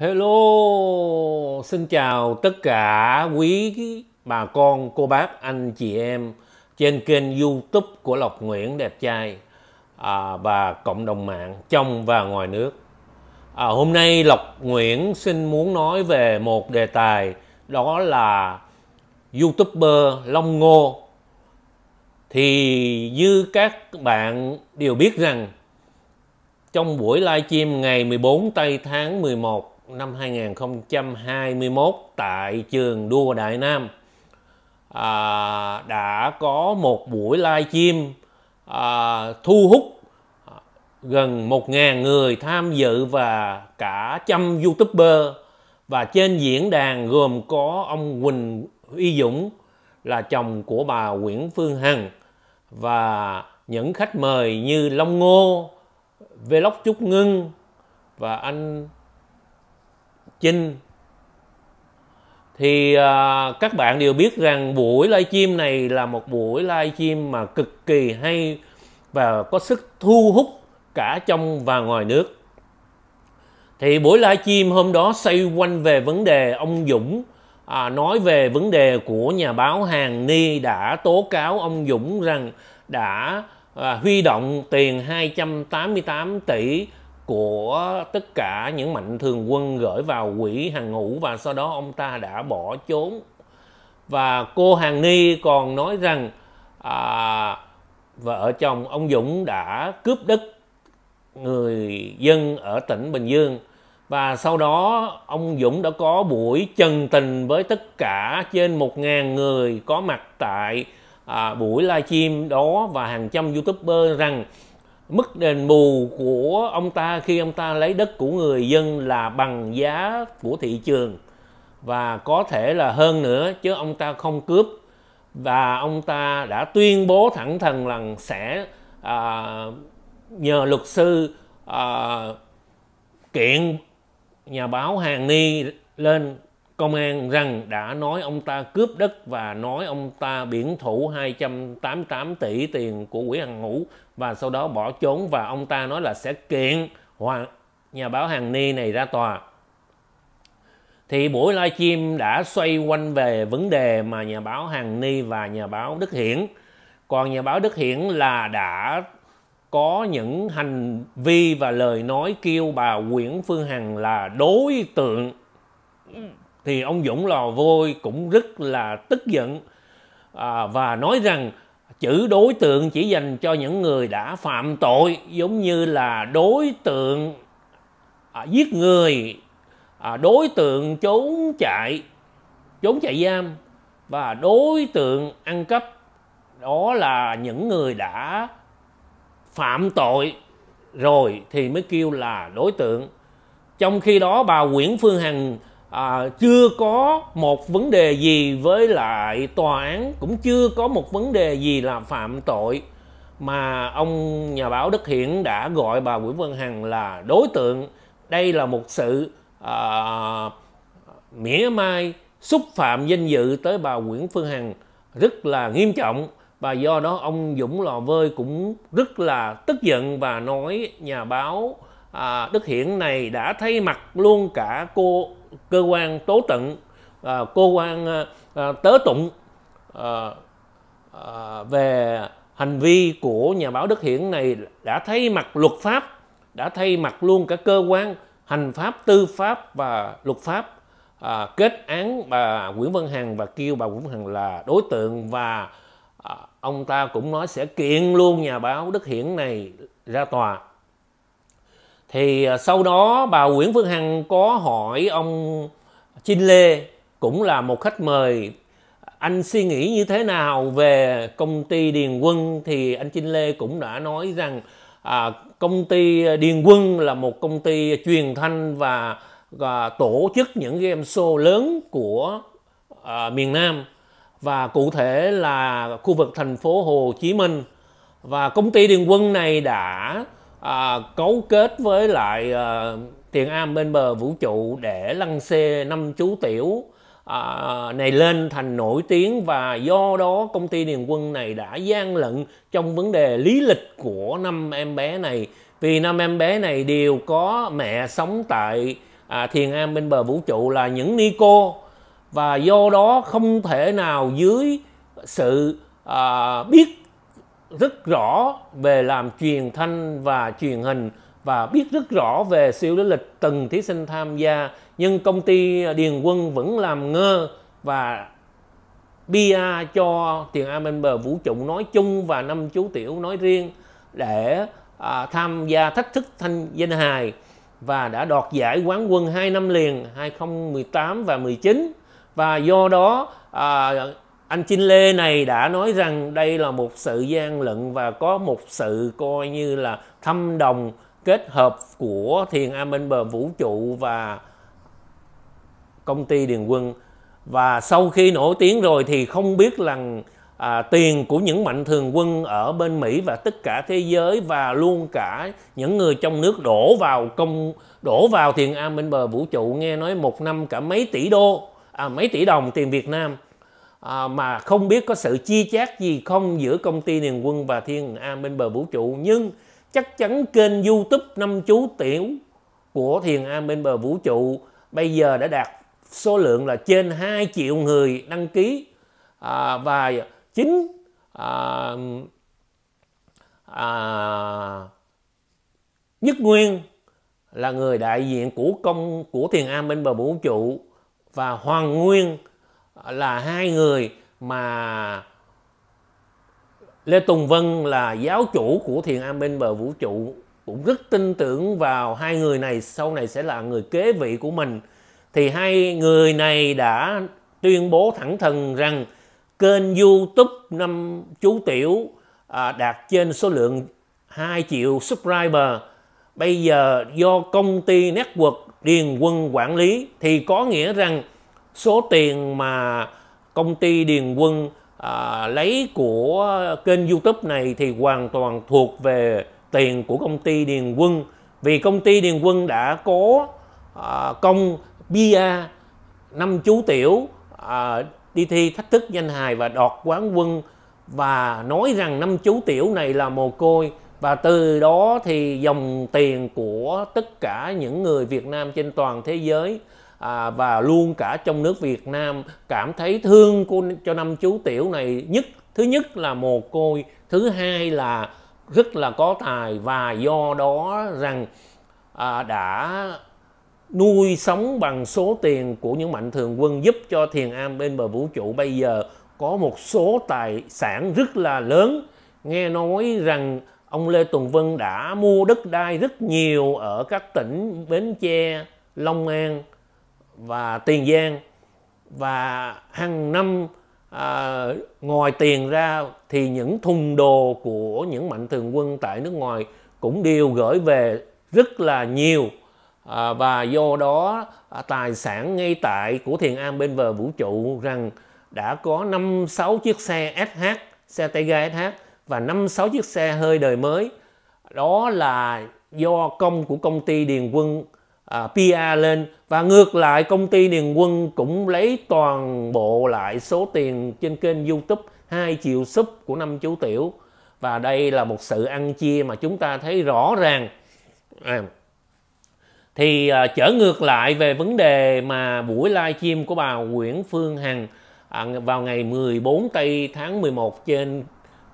Hello, xin chào tất cả quý bà con, cô bác, anh chị em trên kênh YouTube của Lộc Nguyễn đẹp trai à, và cộng đồng mạng trong và ngoài nước. À, hôm nay Lộc Nguyễn xin muốn nói về một đề tài đó là YouTuber Long Ngô. Thì như các bạn đều biết rằng trong buổi livestream ngày 14 tây tháng 11 năm 2021 tại trường đua Đại Nam à, đã có một buổi live stream à, thu hút gần 1.000 người tham dự và cả trăm youtuber và trên diễn đàn gồm có ông Quỳnh Huy Dũng là chồng của bà Nguyễn Phương Hằng và những khách mời như Long Ngô, Vlog Trúc Ngưng và anh Trinh thì à, các bạn đều biết rằng buổi livestream này là một buổi livestream mà cực kỳ hay và có sức thu hút cả trong và ngoài nước. Thì buổi livestream hôm đó xoay quanh về vấn đề ông Dũng à, nói về vấn đề của nhà báo Hàng Ni đã tố cáo ông Dũng rằng đã à, huy động tiền 288 tỷ của tất cả những mạnh thường quân gửi vào quỹ hàng ngũ và sau đó ông ta đã bỏ trốn và cô hàng ni còn nói rằng à, vợ chồng ông dũng đã cướp đất người dân ở tỉnh bình dương và sau đó ông Dũng đã có buổi trần tình với tất cả trên 1.000 người có mặt tại à, buổi livestream đó và hàng trăm youtuber rằng mức đền bù của ông ta khi ông ta lấy đất của người dân là bằng giá của thị trường và có thể là hơn nữa chứ ông ta không cướp và ông ta đã tuyên bố thẳng thừng rằng sẽ à, nhờ luật sư à, kiện nhà báo hàng ni lên công an rằng đã nói ông ta cướp đất và nói ông ta biển thủ 288 tỷ tiền của Quỹ hàng ngũ và sau đó bỏ trốn và ông ta nói là sẽ kiện hoàng nhà báo hàng Ni này ra tòa. Thì buổi livestream đã xoay quanh về vấn đề mà nhà báo hàng Ni và nhà báo Đức Hiển. Còn nhà báo Đức Hiển là đã có những hành vi và lời nói kêu bà Nguyễn Phương Hằng là đối tượng ừ thì ông Dũng Lò Vôi cũng rất là tức giận à, và nói rằng chữ đối tượng chỉ dành cho những người đã phạm tội giống như là đối tượng à, giết người à, đối tượng trốn chạy trốn chạy giam và đối tượng ăn cắp đó là những người đã phạm tội rồi thì mới kêu là đối tượng trong khi đó bà Nguyễn Phương Hằng à, chưa có một vấn đề gì với lại tòa án cũng chưa có một vấn đề gì là phạm tội mà ông nhà báo Đức Hiển đã gọi bà Nguyễn Vân Hằng là đối tượng đây là một sự à, mỉa mai xúc phạm danh dự tới bà Nguyễn Phương Hằng rất là nghiêm trọng và do đó ông Dũng Lò Vơi cũng rất là tức giận và nói nhà báo à, Đức Hiển này đã thay mặt luôn cả cô cơ quan tố tụng à, cơ quan à, à, tớ tụng à, à, về hành vi của nhà báo Đức Hiển này đã thay mặt luật pháp đã thay mặt luôn cả cơ quan hành pháp tư pháp và luật pháp à, kết án bà Nguyễn Văn Hằng và kêu bà Nguyễn Văn Hằng là đối tượng và à, ông ta cũng nói sẽ kiện luôn nhà báo Đức Hiển này ra tòa thì à, sau đó bà Nguyễn Phương Hằng có hỏi ông Trinh Lê cũng là một khách mời anh suy nghĩ như thế nào về công ty Điền Quân thì anh Trinh Lê cũng đã nói rằng à, công ty Điền Quân là một công ty truyền thanh và, và tổ chức những game show lớn của à, miền Nam và cụ thể là khu vực thành phố Hồ Chí Minh và công ty Điền Quân này đã à, cấu kết với lại à, tiền am bên bờ vũ trụ để lăng xê năm chú tiểu à, này lên thành nổi tiếng và do đó công ty điền quân này đã gian lận trong vấn đề lý lịch của năm em bé này vì năm em bé này đều có mẹ sống tại à, thiền am bên bờ vũ trụ là những ni cô và do đó không thể nào dưới sự à, biết rất rõ về làm truyền thanh và truyền hình và biết rất rõ về siêu lý lịch từng thí sinh tham gia nhưng công ty Điền Quân vẫn làm ngơ và bia cho Tiền A Minh Bờ Vũ Trụ nói chung và năm chú tiểu nói riêng để à, tham gia thách thức thanh danh hài và đã đoạt giải quán quân 2 năm liền 2018 và 19 và do đó à, anh Chinh Lê này đã nói rằng đây là một sự gian lận và có một sự coi như là thâm đồng kết hợp của thiền bờ vũ trụ và công ty Điền Quân và sau khi nổi tiếng rồi thì không biết rằng à, tiền của những mạnh thường quân ở bên Mỹ và tất cả thế giới và luôn cả những người trong nước đổ vào công đổ vào thiền bờ vũ trụ nghe nói một năm cả mấy tỷ đô à, mấy tỷ đồng tiền Việt Nam à, mà không biết có sự chi chác gì không giữa công ty Điền Quân và Thiên An bên bờ vũ trụ nhưng chắc chắn kênh YouTube năm chú tiểu của Thiền An bên bờ vũ trụ bây giờ đã đạt số lượng là trên 2 triệu người đăng ký à, và chính à, à, Nhất Nguyên là người đại diện của công của Thiền An bên bờ vũ trụ và Hoàng Nguyên là hai người mà Lê Tùng Vân là giáo chủ của Thiền Am bên bờ vũ trụ cũng rất tin tưởng vào hai người này sau này sẽ là người kế vị của mình thì hai người này đã tuyên bố thẳng thừng rằng kênh YouTube năm chú tiểu à, đạt trên số lượng 2 triệu subscriber bây giờ do công ty network Điền Quân quản lý thì có nghĩa rằng số tiền mà công ty Điền Quân à, lấy của kênh YouTube này thì hoàn toàn thuộc về tiền của công ty Điền Quân vì công ty Điền Quân đã có à, công bia năm chú tiểu à, đi thi thách thức danh hài và đoạt quán quân và nói rằng năm chú tiểu này là mồ côi và từ đó thì dòng tiền của tất cả những người Việt Nam trên toàn thế giới à, và luôn cả trong nước Việt Nam cảm thấy thương cô cho năm chú tiểu này nhất thứ nhất là mồ côi thứ hai là rất là có tài và do đó rằng à, đã nuôi sống bằng số tiền của những mạnh thường quân giúp cho thiền am bên bờ vũ trụ bây giờ có một số tài sản rất là lớn nghe nói rằng ông Lê Tùng Vân đã mua đất đai rất nhiều ở các tỉnh Bến Tre, Long An và Tiền Giang và hàng năm à, ngoài tiền ra thì những thùng đồ của những mạnh thường quân tại nước ngoài cũng đều gửi về rất là nhiều à, và do đó à, tài sản ngay tại của Thiền an bên bờ vũ trụ rằng đã có 5-6 chiếc xe SH, xe tay ga SH và 5-6 chiếc xe hơi đời mới. Đó là do công của công ty Điền Quân à, PR lên và ngược lại công ty Điền Quân cũng lấy toàn bộ lại số tiền trên kênh YouTube 2 triệu sub của năm chú tiểu và đây là một sự ăn chia mà chúng ta thấy rõ ràng à, thì à, trở ngược lại về vấn đề mà buổi livestream của bà Nguyễn Phương Hằng à, vào ngày 14 tây tháng 11 trên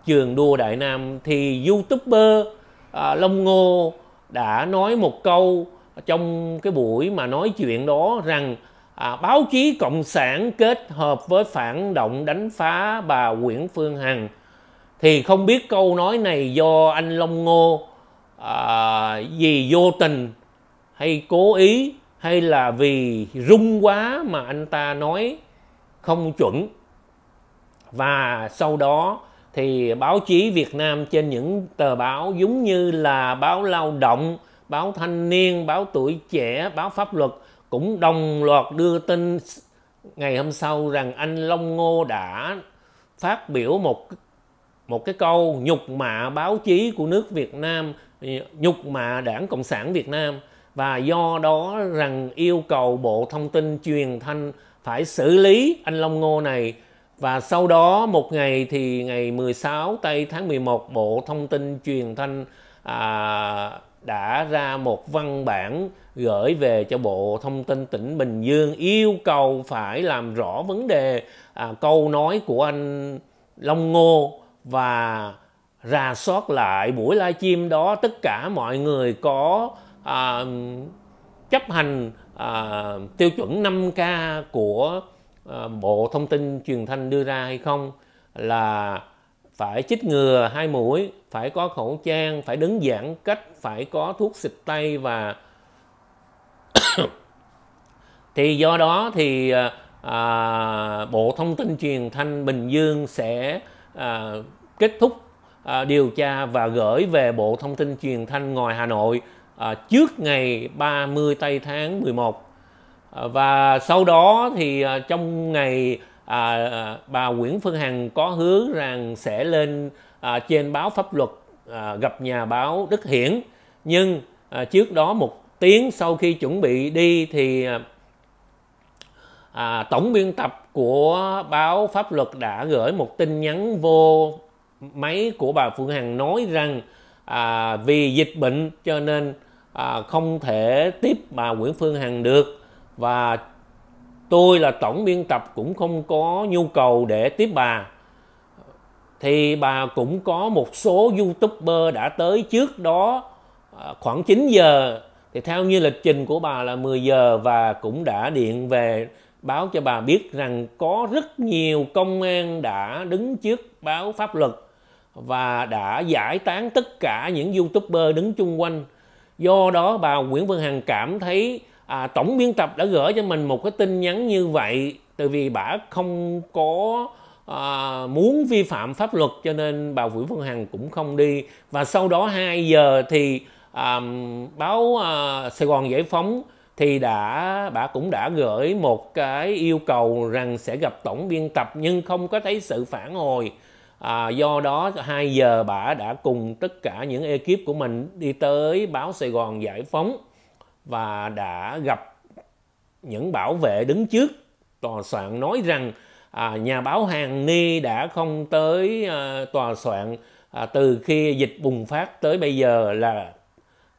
trường đua Đại Nam thì YouTuber à, Long Ngô đã nói một câu trong cái buổi mà nói chuyện đó rằng à, báo chí cộng sản kết hợp với phản động đánh phá bà Nguyễn Phương Hằng thì không biết câu nói này do anh Long Ngô à, vì vô tình hay cố ý hay là vì rung quá mà anh ta nói không chuẩn và sau đó thì báo chí Việt Nam trên những tờ báo giống như là báo Lao động báo thanh niên báo tuổi trẻ báo pháp luật cũng đồng loạt đưa tin ngày hôm sau rằng anh Long Ngô đã phát biểu một một cái câu nhục mạ báo chí của nước Việt Nam nhục mạ đảng Cộng sản Việt Nam và do đó rằng yêu cầu Bộ Thông tin Truyền thanh phải xử lý anh Long Ngô này và sau đó một ngày thì ngày 16 tây tháng 11 Bộ Thông tin Truyền thanh à, đã ra một văn bản gửi về cho Bộ Thông tin tỉnh Bình Dương yêu cầu phải làm rõ vấn đề à, câu nói của anh Long Ngô và rà soát lại buổi livestream đó tất cả mọi người có à, chấp hành à, tiêu chuẩn 5K của à, Bộ Thông tin Truyền thanh đưa ra hay không là phải chích ngừa hai mũi phải có khẩu trang phải đứng giãn cách phải có thuốc xịt tay và thì do đó thì à, à, bộ thông tin truyền thanh bình dương sẽ à, kết thúc à, điều tra và gửi về bộ thông tin truyền thanh ngoài hà nội à, trước ngày 30 tây tháng 11 à, và sau đó thì à, trong ngày À, à, bà Nguyễn Phương Hằng có hứa rằng sẽ lên à, trên báo pháp luật à, gặp nhà báo Đức Hiển nhưng à, trước đó một tiếng sau khi chuẩn bị đi thì à, à, tổng biên tập của báo pháp luật đã gửi một tin nhắn vô máy của bà Phương Hằng nói rằng à, vì dịch bệnh cho nên à, không thể tiếp bà Nguyễn Phương Hằng được và tôi là tổng biên tập cũng không có nhu cầu để tiếp bà thì bà cũng có một số youtuber đã tới trước đó à, khoảng 9 giờ thì theo như lịch trình của bà là 10 giờ và cũng đã điện về báo cho bà biết rằng có rất nhiều công an đã đứng trước báo pháp luật và đã giải tán tất cả những youtuber đứng chung quanh do đó bà Nguyễn Phương Hằng cảm thấy à, tổng biên tập đã gửi cho mình một cái tin nhắn như vậy từ vì bà không có à, muốn vi phạm pháp luật cho nên bà Vũ Phương Hằng cũng không đi và sau đó 2 giờ thì à, báo à, Sài Gòn Giải Phóng thì đã bà cũng đã gửi một cái yêu cầu rằng sẽ gặp tổng biên tập nhưng không có thấy sự phản hồi à, do đó 2 giờ bà đã cùng tất cả những ekip của mình đi tới báo Sài Gòn Giải Phóng và đã gặp những bảo vệ đứng trước tòa soạn nói rằng à, nhà báo hàng ni đã không tới à, tòa soạn à, từ khi dịch bùng phát tới bây giờ là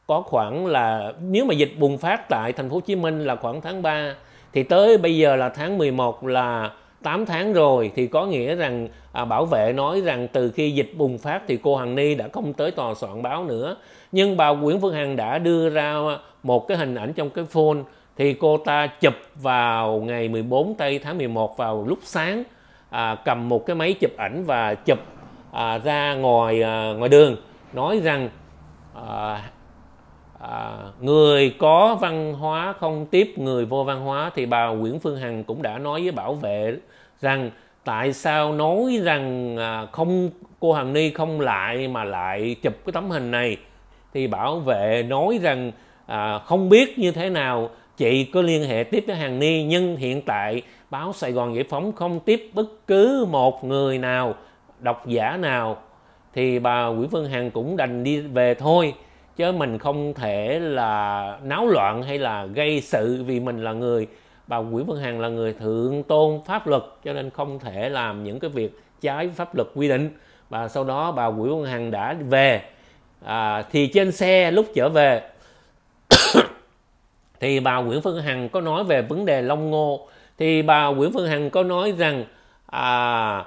có khoảng là nếu mà dịch bùng phát tại thành phố Hồ Chí Minh là khoảng tháng 3 thì tới bây giờ là tháng 11 là 8 tháng rồi thì có nghĩa rằng à, bảo vệ nói rằng từ khi dịch bùng phát thì cô Hằng Ni đã không tới tòa soạn báo nữa. Nhưng bà Nguyễn Phương Hằng đã đưa ra một cái hình ảnh trong cái phone thì cô ta chụp vào ngày 14 tây tháng 11 vào lúc sáng à, cầm một cái máy chụp ảnh và chụp à, ra ngoài à, ngoài đường nói rằng à, à, người có văn hóa không tiếp người vô văn hóa thì bà Nguyễn Phương Hằng cũng đã nói với bảo vệ rằng tại sao nói rằng à, không cô Hằng Ni không lại mà lại chụp cái tấm hình này thì bảo vệ nói rằng à, không biết như thế nào chị có liên hệ tiếp với hàng ni nhưng hiện tại báo sài gòn giải phóng không tiếp bất cứ một người nào độc giả nào thì bà nguyễn phương hằng cũng đành đi về thôi chứ mình không thể là náo loạn hay là gây sự vì mình là người bà Nguyễn Phương Hằng là người thượng tôn pháp luật cho nên không thể làm những cái việc trái pháp luật quy định và sau đó bà Nguyễn Phương Hằng đã về à, thì trên xe lúc trở về thì bà Nguyễn Phương Hằng có nói về vấn đề Long Ngô thì bà Nguyễn Phương Hằng có nói rằng à,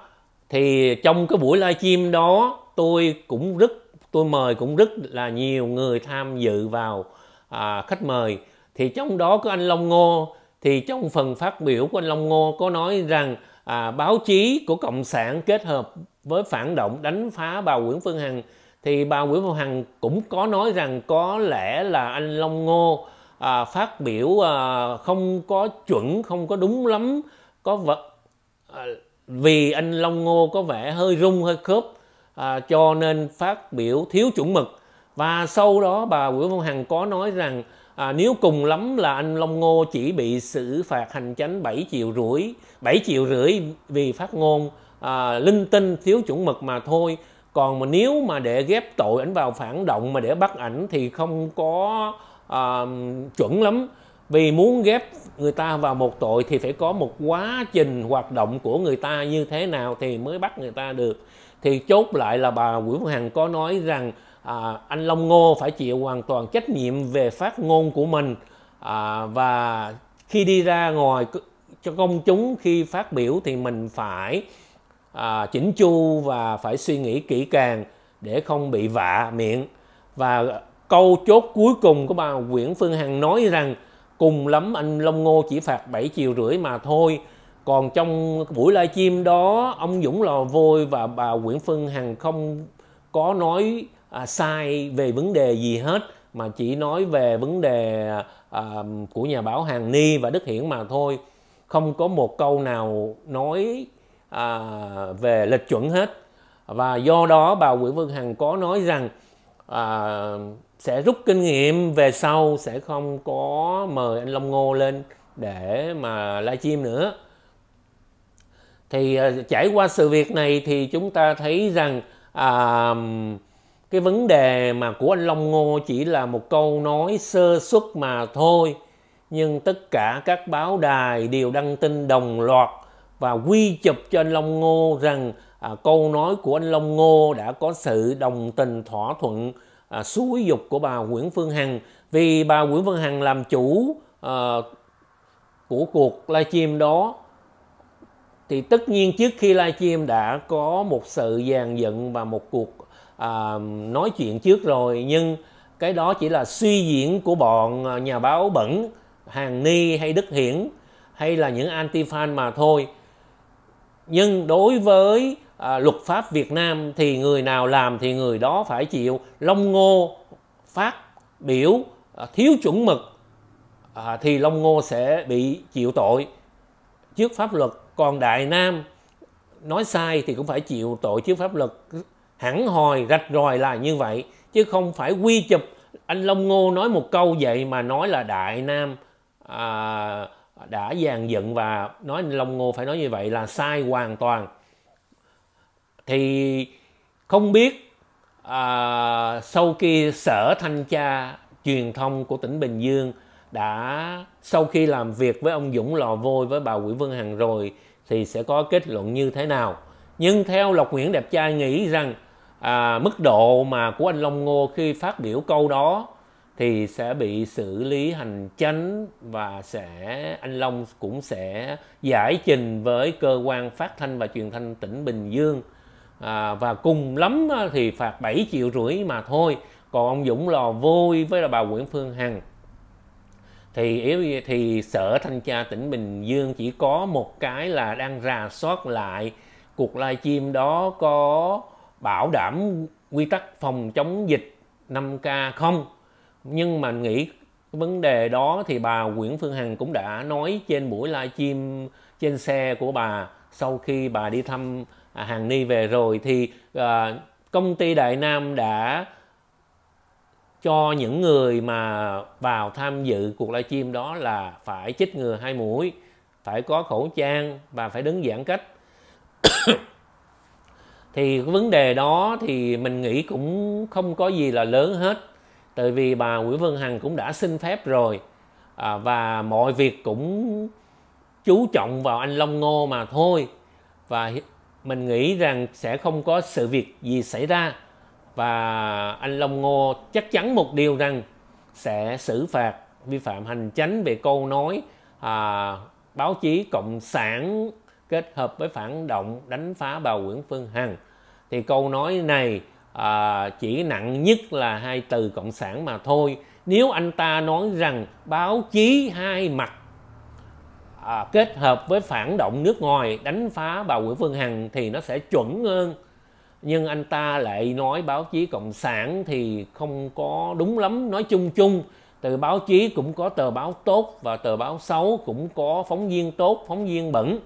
thì trong cái buổi livestream đó tôi cũng rất tôi mời cũng rất là nhiều người tham dự vào à, khách mời thì trong đó có anh Long Ngô thì trong phần phát biểu của anh Long Ngô có nói rằng à, báo chí của cộng sản kết hợp với phản động đánh phá bà Nguyễn Phương Hằng thì bà Nguyễn Phương Hằng cũng có nói rằng có lẽ là anh Long Ngô à, phát biểu à, không có chuẩn không có đúng lắm có vật à, vì anh Long Ngô có vẻ hơi rung hơi khớp à, cho nên phát biểu thiếu chuẩn mực và sau đó bà Nguyễn Phương Hằng có nói rằng à, nếu cùng lắm là anh Long Ngô chỉ bị xử phạt hành chánh 7 triệu rưỡi 7 triệu rưỡi vì phát ngôn à, linh tinh thiếu chuẩn mực mà thôi còn mà nếu mà để ghép tội ảnh vào phản động mà để bắt ảnh thì không có à, chuẩn lắm vì muốn ghép người ta vào một tội thì phải có một quá trình hoạt động của người ta như thế nào thì mới bắt người ta được thì chốt lại là bà Nguyễn Hằng có nói rằng à, anh Long Ngô phải chịu hoàn toàn trách nhiệm về phát ngôn của mình à, và khi đi ra ngoài cho công chúng khi phát biểu thì mình phải à, chỉnh chu và phải suy nghĩ kỹ càng để không bị vạ miệng và câu chốt cuối cùng của bà Nguyễn Phương Hằng nói rằng cùng lắm anh Long Ngô chỉ phạt 7 triệu rưỡi mà thôi còn trong buổi livestream đó ông Dũng lò vôi và bà Nguyễn Phương Hằng không có nói à, sai về vấn đề gì hết mà chỉ nói về vấn đề à, của nhà báo Hàng Ni và Đức Hiển mà thôi không có một câu nào nói à, về lệch chuẩn hết và do đó bà Nguyễn Phương Hằng có nói rằng à, sẽ rút kinh nghiệm về sau sẽ không có mời anh Long Ngô lên để mà livestream nữa thì à, trải qua sự việc này thì chúng ta thấy rằng à, cái vấn đề mà của anh Long Ngô chỉ là một câu nói sơ suất mà thôi nhưng tất cả các báo đài đều đăng tin đồng loạt và quy chụp cho anh Long Ngô rằng à, câu nói của anh Long Ngô đã có sự đồng tình thỏa thuận à, xúi dục của bà Nguyễn Phương Hằng vì bà Nguyễn Phương Hằng làm chủ à, của cuộc livestream đó thì tất nhiên trước khi livestream đã có một sự dàn dựng và một cuộc à, nói chuyện trước rồi nhưng cái đó chỉ là suy diễn của bọn à, nhà báo bẩn hàng ni hay đức hiển hay là những anti fan mà thôi nhưng đối với à, luật pháp Việt Nam thì người nào làm thì người đó phải chịu long ngô phát biểu à, thiếu chuẩn mực à, thì long ngô sẽ bị chịu tội trước pháp luật còn đại nam nói sai thì cũng phải chịu tội trước pháp luật hẳn hòi rạch ròi là như vậy chứ không phải quy chụp anh long ngô nói một câu vậy mà nói là đại nam à, đã dàn dựng và nói Long Ngô phải nói như vậy là sai hoàn toàn thì không biết à, sau khi sở thanh tra truyền thông của tỉnh Bình Dương đã sau khi làm việc với ông Dũng Lò Vôi với bà Nguyễn Vương Hằng rồi thì sẽ có kết luận như thế nào nhưng theo Lộc Nguyễn đẹp trai nghĩ rằng à, mức độ mà của anh Long Ngô khi phát biểu câu đó thì sẽ bị xử lý hành chánh và sẽ anh Long cũng sẽ giải trình với cơ quan phát thanh và truyền thanh tỉnh Bình Dương à, và cùng lắm à, thì phạt 7 triệu rưỡi mà thôi còn ông Dũng lò vui với là bà Nguyễn Phương Hằng thì thì sở thanh tra tỉnh Bình Dương chỉ có một cái là đang rà soát lại cuộc livestream đó có bảo đảm quy tắc phòng chống dịch 5K không nhưng mà nghĩ vấn đề đó thì bà Nguyễn Phương Hằng cũng đã nói trên buổi livestream trên xe của bà sau khi bà đi thăm à, Hằng Ni về rồi thì à, công ty Đại Nam đã cho những người mà vào tham dự cuộc livestream đó là phải chích ngừa hai mũi, phải có khẩu trang và phải đứng giãn cách. thì vấn đề đó thì mình nghĩ cũng không có gì là lớn hết tại vì bà Nguyễn Vân Hằng cũng đã xin phép rồi à, và mọi việc cũng chú trọng vào anh Long Ngô mà thôi và mình nghĩ rằng sẽ không có sự việc gì xảy ra và anh Long Ngô chắc chắn một điều rằng sẽ xử phạt vi phạm hành chánh về câu nói à, báo chí cộng sản kết hợp với phản động đánh phá bà Nguyễn Phương Hằng thì câu nói này à, chỉ nặng nhất là hai từ cộng sản mà thôi nếu anh ta nói rằng báo chí hai mặt à, kết hợp với phản động nước ngoài đánh phá bà Nguyễn Phương Hằng thì nó sẽ chuẩn hơn nhưng anh ta lại nói báo chí cộng sản thì không có đúng lắm nói chung chung từ báo chí cũng có tờ báo tốt và tờ báo xấu cũng có phóng viên tốt phóng viên bẩn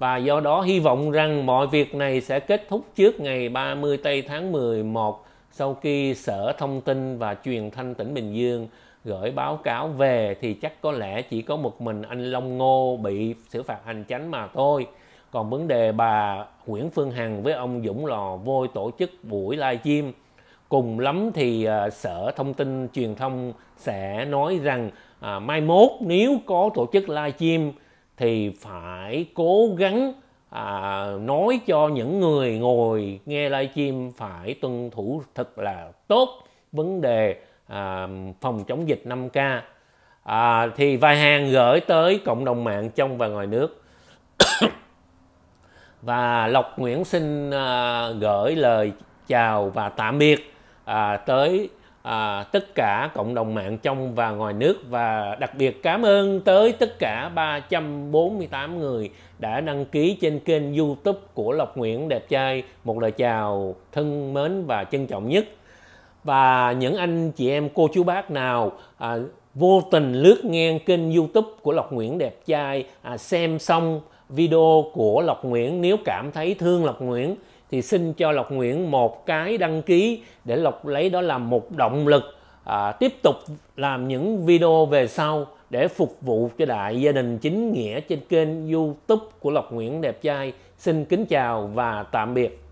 và do đó hy vọng rằng mọi việc này sẽ kết thúc trước ngày 30 tây tháng 11 sau khi Sở Thông tin và Truyền thanh tỉnh Bình Dương gửi báo cáo về thì chắc có lẽ chỉ có một mình anh Long Ngô bị xử phạt hành chánh mà thôi. Còn vấn đề bà Nguyễn Phương Hằng với ông Dũng Lò vôi tổ chức buổi livestream cùng lắm thì uh, sở thông tin truyền thông sẽ nói rằng à, mai mốt nếu có tổ chức livestream thì phải cố gắng à, nói cho những người ngồi nghe livestream phải tuân thủ thật là tốt vấn đề à, phòng chống dịch 5K à, thì vài hàng gửi tới cộng đồng mạng trong và ngoài nước và Lộc Nguyễn xin à, gửi lời chào và tạm biệt à, tới à, tất cả cộng đồng mạng trong và ngoài nước và đặc biệt cảm ơn tới tất cả 348 người đã đăng ký trên kênh YouTube của Lộc Nguyễn đẹp trai một lời chào thân mến và trân trọng nhất và những anh chị em cô chú bác nào à, vô tình lướt ngang kênh YouTube của Lộc Nguyễn đẹp trai à, xem xong video của Lộc Nguyễn nếu cảm thấy thương Lộc Nguyễn thì xin cho Lộc Nguyễn một cái đăng ký để Lộc lấy đó làm một động lực à, tiếp tục làm những video về sau để phục vụ cho đại gia đình chính nghĩa trên kênh YouTube của Lộc Nguyễn đẹp trai. Xin kính chào và tạm biệt.